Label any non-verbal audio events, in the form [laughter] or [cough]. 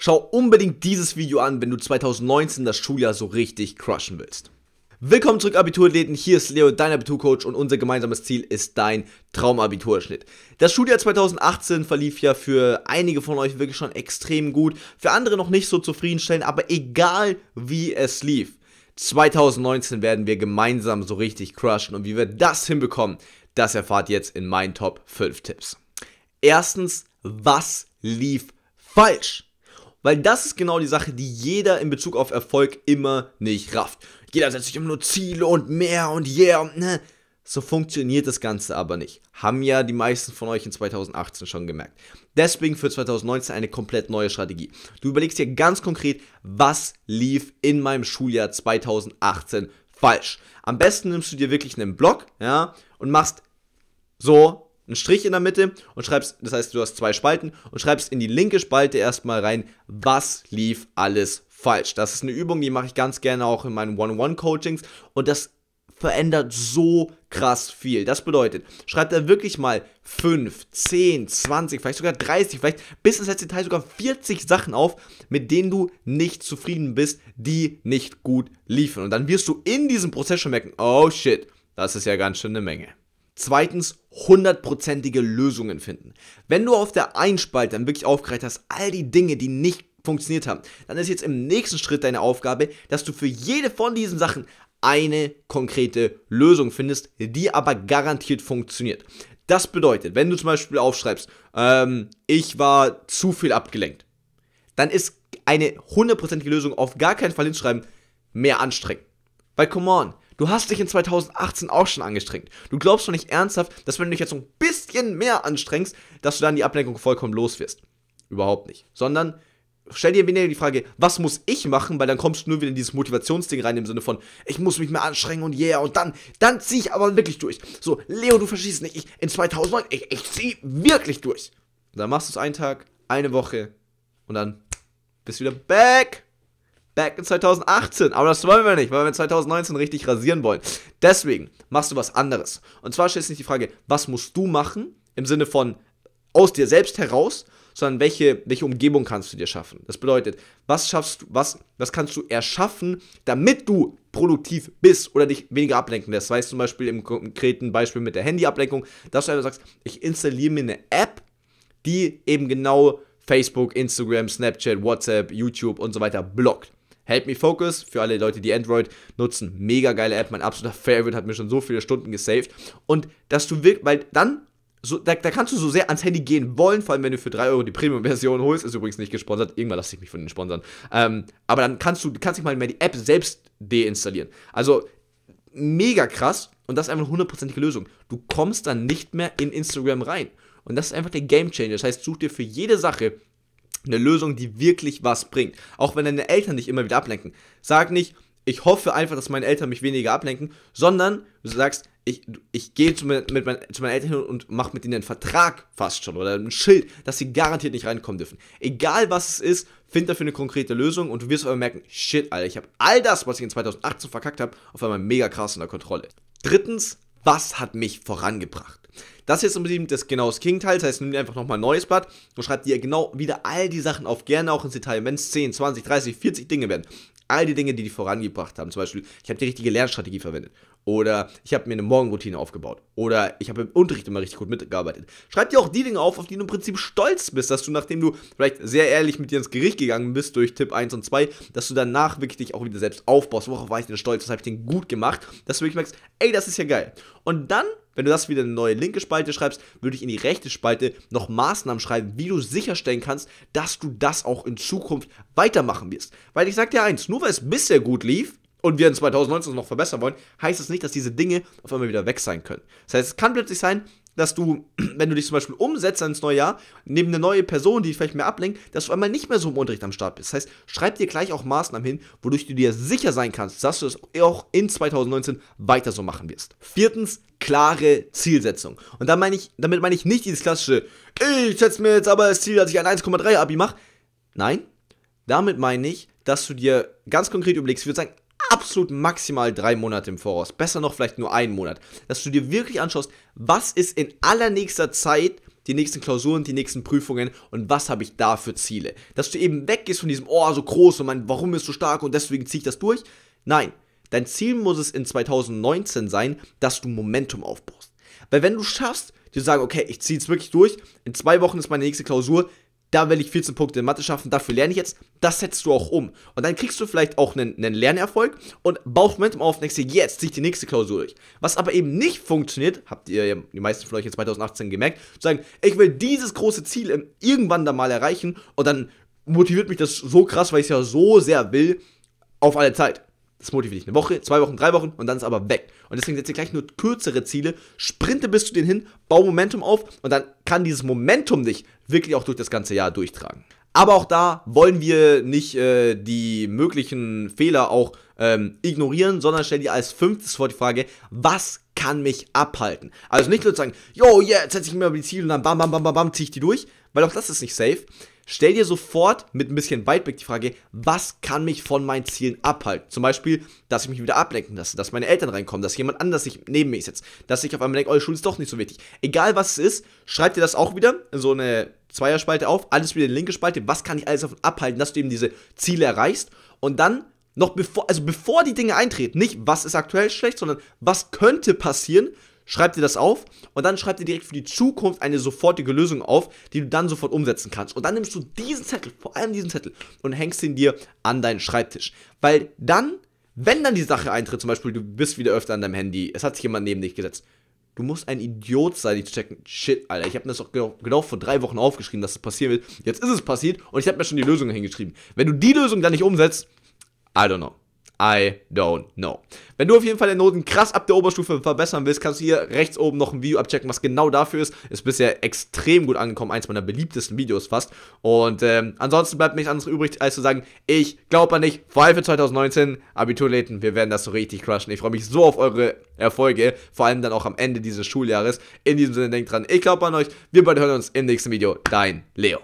Schau unbedingt dieses Video an, wenn du 2019 das Schuljahr so richtig crushen willst. Willkommen zurück Abiturathleten, hier ist Leo, dein Abiturcoach und unser gemeinsames Ziel ist dein Traumabiturschnitt. Das Schuljahr 2018 verlief ja für einige von euch wirklich schon extrem gut, für andere noch nicht so zufriedenstellend, aber egal wie es lief, 2019 werden wir gemeinsam so richtig crushen und wie wir das hinbekommen, das erfahrt ihr jetzt in meinen Top 5 Tipps. Erstens, was lief falsch? Weil das ist genau die Sache, die jeder in Bezug auf Erfolg immer nicht rafft. Jeder setzt sich immer nur Ziele und mehr und yeah und ne. So funktioniert das Ganze aber nicht. Haben ja die meisten von euch in 2018 schon gemerkt. Deswegen für 2019 eine komplett neue Strategie. Du überlegst dir ganz konkret, was lief in meinem Schuljahr 2018 falsch. Am besten nimmst du dir wirklich einen Block, ja, und machst so einen Strich in der Mitte und schreibst, das heißt, du hast zwei Spalten und schreibst in die linke Spalte erstmal rein, was lief alles falsch. Das ist eine Übung, die mache ich ganz gerne auch in meinen One-on-One-Coachings und das verändert so krass viel. Das bedeutet, schreibt er wirklich mal 5, 10, 20, vielleicht sogar 30, vielleicht bis ins letzte Detail sogar 40 Sachen auf, mit denen du nicht zufrieden bist, die nicht gut liefen. Und dann wirst du in diesem Prozess schon merken, oh shit, das ist ja ganz schön eine Menge. Zweitens, hundertprozentige Lösungen finden. Wenn du auf der einen Spalte dann wirklich aufgereicht hast, all die Dinge, die nicht funktioniert haben, dann ist jetzt im nächsten Schritt deine Aufgabe, dass du für jede von diesen Sachen eine konkrete Lösung findest, die aber garantiert funktioniert. Das bedeutet, wenn du zum Beispiel aufschreibst, ähm, ich war zu viel abgelenkt, dann ist eine hundertprozentige Lösung auf gar keinen Fall hinschreiben, mehr anstrengend. Weil, come on, Du hast dich in 2018 auch schon angestrengt. Du glaubst doch nicht ernsthaft, dass wenn du dich jetzt so ein bisschen mehr anstrengst, dass du dann die Ablenkung vollkommen los wirst. Überhaupt nicht. Sondern stell dir weniger die Frage, was muss ich machen, weil dann kommst du nur wieder in dieses Motivationsding rein im Sinne von, ich muss mich mehr anstrengen und yeah und dann, dann zieh ich aber wirklich durch. So, Leo, du verschießt nicht, ich, in 2009, ich, ich zieh wirklich durch. Und dann machst du es einen Tag, eine Woche und dann bist du wieder back back in 2018. Aber das wollen wir nicht, weil wir 2019 richtig rasieren wollen. Deswegen machst du was anderes. Und zwar stellst du nicht die Frage, was musst du machen, im Sinne von aus dir selbst heraus, sondern welche, welche Umgebung kannst du dir schaffen. Das bedeutet, was schaffst du, was, was kannst du erschaffen, damit du produktiv bist oder dich weniger ablenken lässt. Weißt du zum Beispiel im konkreten Beispiel mit der Handyablenkung, dass du einfach sagst, ich installiere mir eine App, die eben genau Facebook, Instagram, Snapchat, WhatsApp, YouTube und so weiter blockt. Help Me Focus, für alle Leute, die Android nutzen, mega geile App, mein absoluter Favorite, hat mir schon so viele Stunden gesaved. Und dass du wirklich, weil dann so, da, da, kannst du so sehr ans Handy gehen wollen, vor allem wenn du für 3 Euro die Premium-Version holst, ist übrigens nicht gesponsert, irgendwann lasse ich mich von den Sponsern. Ähm, aber dann kannst du, kannst dich mal mehr die App selbst deinstallieren. Also mega krass und das ist einfach eine hundertprozentige Lösung. Du kommst dann nicht mehr in Instagram rein. Und das ist einfach der Game Changer. Das heißt, such dir für jede Sache eine Lösung, die wirklich was bringt. Auch wenn deine Eltern dich immer wieder ablenken. Sag nicht, ich hoffe einfach, dass meine Eltern mich weniger ablenken, sondern du sagst, ich, ich gehe zu, mit mein, zu meinen Eltern hin und mache mit ihnen einen Vertrag fast schon oder ein Schild, dass sie garantiert nicht reinkommen dürfen. Egal was es ist, find dafür eine konkrete Lösung und du wirst aber merken, shit, Alter, ich habe all das, was ich in 2018 verkackt habe, auf einmal mega krass unter Kontrolle. Drittens, was hat mich vorangebracht. Das ist im Prinzip das genau das Gegenteil, das heißt, nimm einfach nochmal ein neues Blatt und schreib dir genau wieder all die Sachen auf, gerne auch ins Detail, wenn es 10, 20, 30, 40 Dinge werden. All die Dinge, die dich vorangebracht haben. Zum Beispiel, ich habe die richtige Lernstrategie verwendet. Oder ich habe mir eine Morgenroutine aufgebaut. Oder ich habe im Unterricht immer richtig gut mitgearbeitet. Schreib dir auch die Dinge auf, auf die du im Prinzip stolz bist, dass du, nachdem du vielleicht sehr ehrlich mit dir ins Gericht gegangen bist durch Tipp 1 und 2, dass du danach wirklich dich auch wieder selbst aufbaust. Worauf war ich denn stolz? Was habe ich denn gut gemacht? Dass du wirklich merkst, ey, das ist ja geil. Und dann wenn du das wieder in eine neue linke Spalte schreibst, würde ich in die rechte Spalte noch Maßnahmen schreiben, wie du sicherstellen kannst, dass du das auch in Zukunft weitermachen wirst. Weil ich sage dir eins, nur weil es bisher gut lief, und wir in 2019 noch verbessern wollen, heißt es das nicht, dass diese Dinge auf einmal wieder weg sein können. Das heißt, es kann plötzlich sein, dass du, [clears throat] wenn du dich zum Beispiel umsetzt ins neue Jahr, neben eine neue Person, die dich vielleicht mehr ablenkt, dass du einmal nicht mehr so im Unterricht am Start bist. Das heißt, schreib dir gleich auch Maßnahmen hin, wodurch du dir sicher sein kannst, dass du es auch in 2019 weiter so machen wirst. Viertens, klare Zielsetzung. Und da meine ich, damit meine ich nicht dieses klassische, ich setze mir jetzt aber das Ziel, dass ich ein 1,3 Abi mache. Nein, damit meine ich, dass du dir ganz konkret überlegst, ich würde sagen, absolut maximal drei Monate im Voraus. Besser noch vielleicht nur einen Monat. Dass du dir wirklich anschaust, was ist in allernächster Zeit die nächsten Klausuren, die nächsten Prüfungen und was habe ich da für Ziele. Dass du eben weggehst von diesem, oh, so groß und mein, warum ist so stark und deswegen ziehe ich das durch. Nein, dein Ziel muss es in 2019 sein, dass du Momentum aufbaust. Weil wenn du schaffst, dir sagen, okay, ich ziehe es wirklich durch, in zwei Wochen ist meine nächste Klausur, da will ich 14 Punkte in Mathe schaffen, dafür lerne ich jetzt, das setzt du auch um. Und dann kriegst du vielleicht auch einen, einen Lernerfolg und baust Momentum auf, denkst dir, jetzt zieh ich die nächste Klausur durch. Was aber eben nicht funktioniert, habt ihr die meisten von euch in 2018 gemerkt, zu sagen, ich will dieses große Ziel ähm, irgendwann da mal erreichen und dann motiviert mich das so krass, weil ich es ja so sehr will, auf alle Zeit. Das motiviert dich. Eine Woche, zwei Wochen, drei Wochen und dann ist aber weg. Und deswegen setze gleich nur kürzere Ziele, sprinte bis zu denen hin, baue Momentum auf und dann kann dieses Momentum dich wirklich auch durch das ganze Jahr durchtragen. Aber auch da wollen wir nicht äh, die möglichen Fehler auch ähm, ignorieren, sondern stellen dir als fünftes vor die Frage, was kann mich abhalten? Also nicht nur zu sagen, yo, yeah, jetzt setze ich mir mal die Ziele und dann bam, bam, bam, bam, bam, ziehe ich die durch, weil auch das ist nicht safe, stell dir sofort mit ein bisschen Weitblick die Frage, was kann mich von meinen Zielen abhalten? Zum Beispiel, dass ich mich wieder ablenken lasse, dass meine Eltern reinkommen, dass jemand anders sich neben mir setzt, dass ich auf einmal denke, oh, Schule ist doch nicht so wichtig. Egal was es ist, schreib dir das auch wieder in so eine Zweierspalte auf, alles wieder in die linke Spalte, was kann ich alles davon abhalten, dass du eben diese Ziele erreichst und dann noch bevor, also bevor die Dinge eintreten, nicht was ist aktuell schlecht, sondern was könnte passieren, Schreib dir das auf und dann schreib dir direkt für die Zukunft eine sofortige Lösung auf, die du dann sofort umsetzen kannst. Und dann nimmst du diesen Zettel, vor allem diesen Zettel, und hängst ihn dir an deinen Schreibtisch. Weil dann, wenn dann die Sache eintritt, zum Beispiel, du bist wieder öfter an deinem Handy, es hat sich jemand neben dich gesetzt. Du musst ein Idiot sein, die zu checken. Shit, Alter, ich habe mir das auch genau, genau, vor drei Wochen aufgeschrieben, dass es das passieren wird. Jetzt ist es passiert und ich habe mir schon die Lösung hingeschrieben. Wenn du die Lösung dann nicht umsetzt, I don't know. I don't know. Wenn du auf jeden Fall deine Noten krass ab der Oberstufe verbessern willst, kannst du hier rechts oben noch ein Video abchecken, was genau dafür ist. Ist bisher extrem gut angekommen, eins meiner beliebtesten Videos fast. Und ähm, ansonsten bleibt nichts anderes übrig, als zu sagen, ich glaube an dich, vor allem für 2019, Abiturläden, wir werden das so richtig crushen. Ich freue mich so auf eure Erfolge, vor allem dann auch am Ende dieses Schuljahres. In diesem Sinne, denkt dran, ich glaube an euch. Wir beide hören uns im nächsten Video. Dein Leo.